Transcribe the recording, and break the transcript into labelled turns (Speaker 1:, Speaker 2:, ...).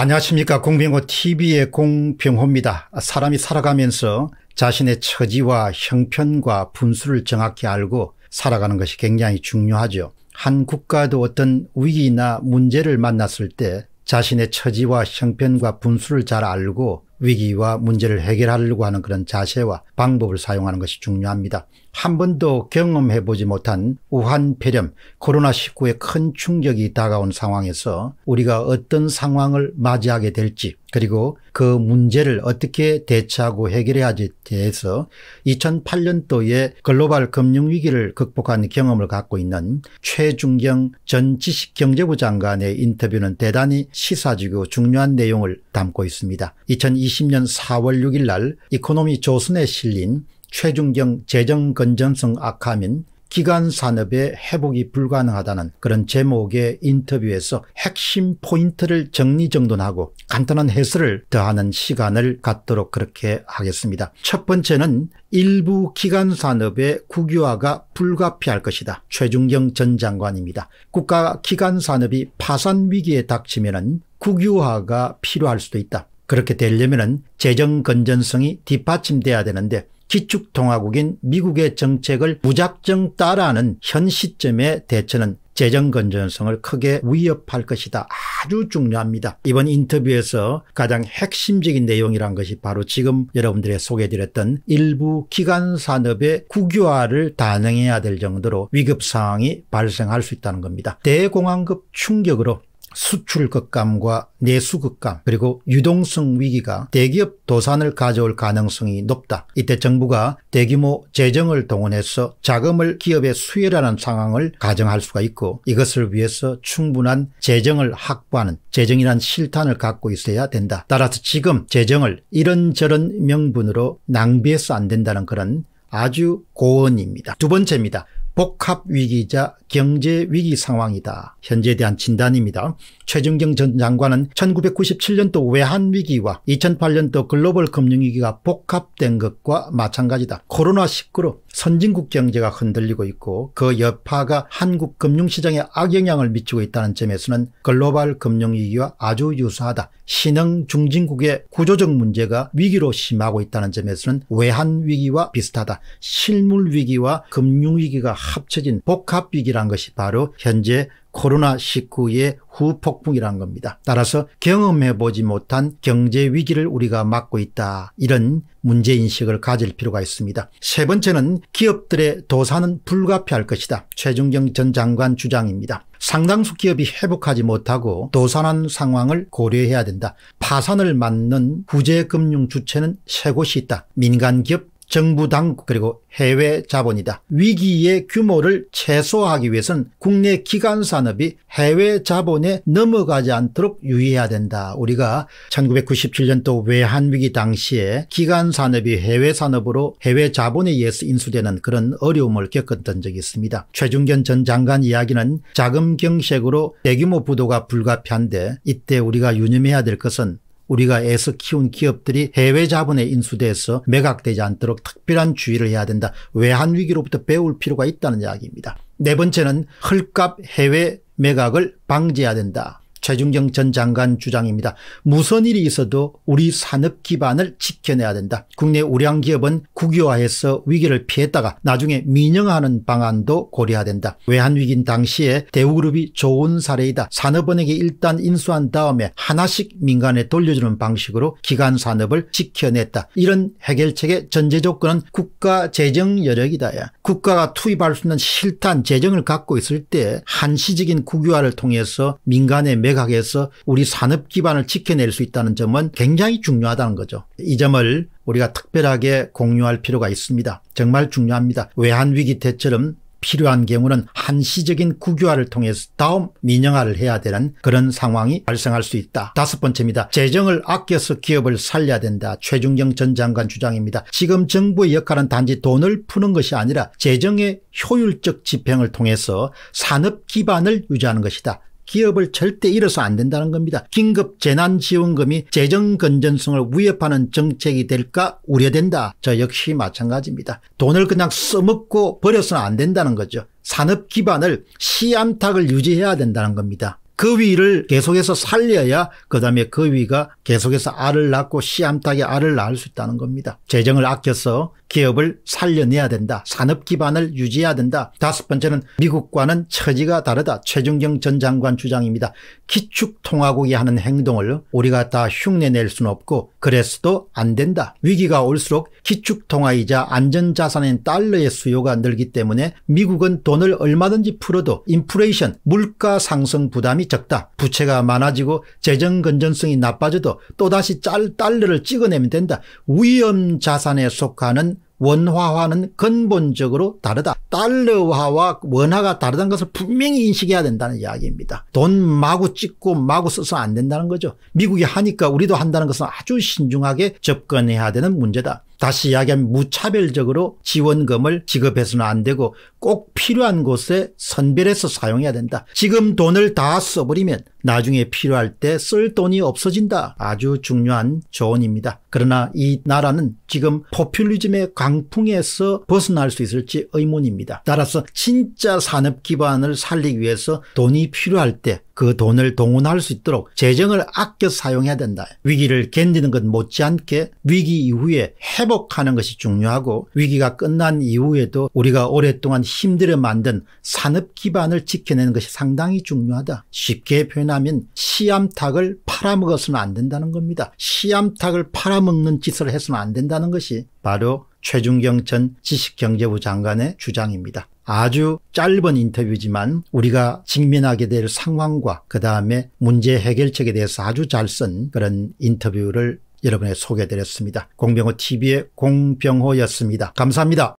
Speaker 1: 안녕하십니까. 공병호 TV의 공병호입니다. 사람이 살아가면서 자신의 처지와 형편과 분수를 정확히 알고 살아가는 것이 굉장히 중요하죠. 한 국가도 어떤 위기나 문제를 만났을 때 자신의 처지와 형편과 분수를 잘 알고 위기와 문제를 해결하려고 하는 그런 자세와 방법을 사용하는 것이 중요합니다. 한 번도 경험해 보지 못한 우한 폐렴 코로나19의 큰 충격이 다가온 상황에서 우리가 어떤 상황을 맞이하게 될지 그리고 그 문제를 어떻게 대처하고 해결해야지 대해서 2008년도에 글로벌 금융위기를 극복한 경험을 갖고 있는 최중경 전 지식경제부 장관의 인터뷰는 대단히 시사적이고 중요한 내용을 담고 있습니다. 2020년 4월 6일 날 이코노미 조선에 실린 최중경 재정건전성 악화및 기간 산업의 회복이 불가능하다는 그런 제목의 인터뷰에서 핵심 포인트를 정리정돈하고 간단한 해설을 더하는 시간을 갖도록 그렇게 하겠습니다. 첫 번째는 일부 기간 산업의 국유화가 불가피할 것이다. 최중경 전 장관입니다. 국가 기간 산업이 파산 위기에 닥치면 국유화가 필요할 수도 있다. 그렇게 되려면 재정 건전성이 뒷받침돼야 되는데 기축통화국인 미국의 정책을 무작정 따라하는 현 시점의 대처는 재정 건전성을 크게 위협할 것이다. 아주 중요합니다. 이번 인터뷰에서 가장 핵심적인 내용이란 것이 바로 지금 여러분들의 소개해드렸던 일부 기간 산업의 국유화를 단행해야 될 정도로 위급 상황이 발생할 수 있다는 겁니다. 대공황급 충격으로 수출극감과 내수극감 그리고 유동성 위기가 대기업 도산을 가져올 가능성이 높다. 이때 정부가 대규모 재정을 동원해서 자금을 기업에 수혈하는 상황을 가정할 수가 있고 이것을 위해서 충분한 재정을 확보하는 재정이란 실탄을 갖고 있어야 된다. 따라서 지금 재정을 이런저런 명분으로 낭비해서 안 된다는 그런 아주 고언입니다. 두 번째입니다. 복합위기이자 경제위기 상황이다. 현재에 대한 진단입니다. 최정경 전 장관은 1997년도 외환위기와 2008년도 글로벌 금융위기가 복합된 것과 마찬가지다. 코로나19로 선진국 경제가 흔들리고 있고 그 여파가 한국 금융시장에 악영향을 미치고 있다는 점에서는 글로벌 금융위기와 아주 유사하다. 신흥 중진국의 구조적 문제가 위기로 심하고 있다는 점에서는 외환위기와 비슷하다. 실물위기와 금융위기가 합쳐진 복합위기란 것이 바로 현재 코로나19의 후폭풍이란 겁니다. 따라서 경험해보지 못한 경제위기를 우리가 맞고 있다. 이런 문제인식을 가질 필요가 있습니다. 세 번째는 기업들의 도산은 불가피할 것이다. 최중경 전 장관 주장입니다. 상당수 기업이 회복하지 못하고 도산한 상황을 고려해야 된다. 파산을 맞는 구제금융 주체는 세 곳이 있다. 민간기업, 정부 당국 그리고 해외 자본이다. 위기의 규모를 최소화하기 위해선 국내 기간 산업이 해외 자본에 넘어가지 않도록 유의해야 된다. 우리가 1997년도 외환위기 당시에 기간 산업이 해외 산업으로 해외 자본에 의해서 인수되는 그런 어려움을 겪었던 적이 있습니다. 최중견 전 장관 이야기는 자금 경색으로 대규모 부도가 불가피한데 이때 우리가 유념해야 될 것은 우리가 애서 키운 기업들이 해외 자본에 인수돼서 매각되지 않도록 특별한 주의를 해야 된다. 외환 위기로부터 배울 필요가 있다는 이야기입니다. 네 번째는 헐값 해외 매각을 방지해야 된다. 최중경 전 장관 주장입니다. 무슨 일이 있어도 우리 산업 기반을 지켜내야 된다. 국내 우량 기업은 국유화해서 위기를 피했다가 나중에 민영화하는 방안도 고려해야 된다. 외환위기 당시에 대우그룹이 좋은 사례이다. 산업원에게 일단 인수한 다음에 하나씩 민간에 돌려주는 방식으로 기간 산업을 지켜냈다. 이런 해결책의 전제 조건은 국가 재정 여력이다. 국가가 투입할 수 있는 실탄 재정을 갖고 있을 때 한시적인 국유화를 통해서 민간의 내각에서 우리 산업 기반을 지켜낼 수 있다는 점은 굉장히 중요하다는 거죠. 이 점을 우리가 특별하게 공유할 필요가 있습니다. 정말 중요합니다. 외환위기 때처럼 필요한 경우는 한시적인 국유화를 통해서 다음 민영화를 해야 되는 그런 상황이 발생할 수 있다. 다섯 번째입니다. 재정을 아껴서 기업을 살려야 된다. 최중경전 장관 주장입니다. 지금 정부의 역할은 단지 돈을 푸는 것이 아니라 재정의 효율적 집행을 통해서 산업 기반을 유지하는 것이다. 기업을 절대 잃어서 안 된다는 겁니다. 긴급 재난지원금이 재정 건전성을 위협하는 정책이 될까 우려된다. 저 역시 마찬가지입니다. 돈을 그냥 써먹고 버려서는 안 된다는 거죠. 산업 기반을 시암탁을 유지해야 된다는 겁니다. 그 위를 계속해서 살려야 그다음에 그 위가 계속해서 알을 낳고 시암탉이 알을 낳을 수 있다는 겁니다. 재정을 아껴서 기업을 살려내야 된다. 산업 기반을 유지해야 된다. 다섯 번째는 미국과는 처지가 다르다. 최중경전 장관 주장입니다. 기축통화국이 하는 행동을 우리가 다 흉내낼 수는 없고 그래서도 안 된다. 위기가 올수록 기축통화이자 안전자산인 달러의 수요가 늘기 때문에 미국은 돈을 얼마든지 풀어도 인플레이션, 물가 상승 부담이 적다. 부채가 많아지고 재정 건전성이 나빠져도 또다시 짤 달러를 찍어내면 된다. 위험 자산에 속하는 원화화는 근본적으로 다르다. 달러화와 원화가 다르다는 것을 분명히 인식해야 된다는 이야기입니다. 돈 마구 찍고 마구 써서 안 된다는 거죠. 미국이 하니까 우리도 한다는 것은 아주 신중하게 접근해야 되는 문제다. 다시 이야기하면 무차별적으로 지원금을 지급해서는 안 되고 꼭 필요한 곳에 선별해서 사용해야 된다. 지금 돈을 다 써버리면 나중에 필요할 때 쓸 돈이 없어진다. 아주 중요한 조언입니다. 그러나 이 나라는 지금 포퓰리즘의 강풍에서 벗어날 수 있을지 의문입니다. 따라서 진짜 산업 기반을 살리기 위해서 돈이 필요할 때 그 돈을 동원할 수 있도록 재정을 아껴 사용해야 된다. 위기를 견디는 것 못지않게 위기 이후에 회복하는 것이 중요하고 위기가 끝난 이후에도 우리가 오랫동안 힘들어 만든 산업 기반을 지켜내는 것이 상당히 중요하다. 쉽게 표현하면 시암탉을 팔아먹어서는 안 된다는 겁니다. 시암탉을 팔아먹는 짓을 해서는 안 된다는 것이 바로 최준경 전 지식경제부 장관의 주장입니다. 아주 짧은 인터뷰지만 우리가 직면하게 될 상황과 그 다음에 문제 해결책에 대해서 아주 잘 쓴 그런 인터뷰를 여러분에 게 소개드렸습니다. 해 공병호 TV의 공병호였습니다. 감사합니다.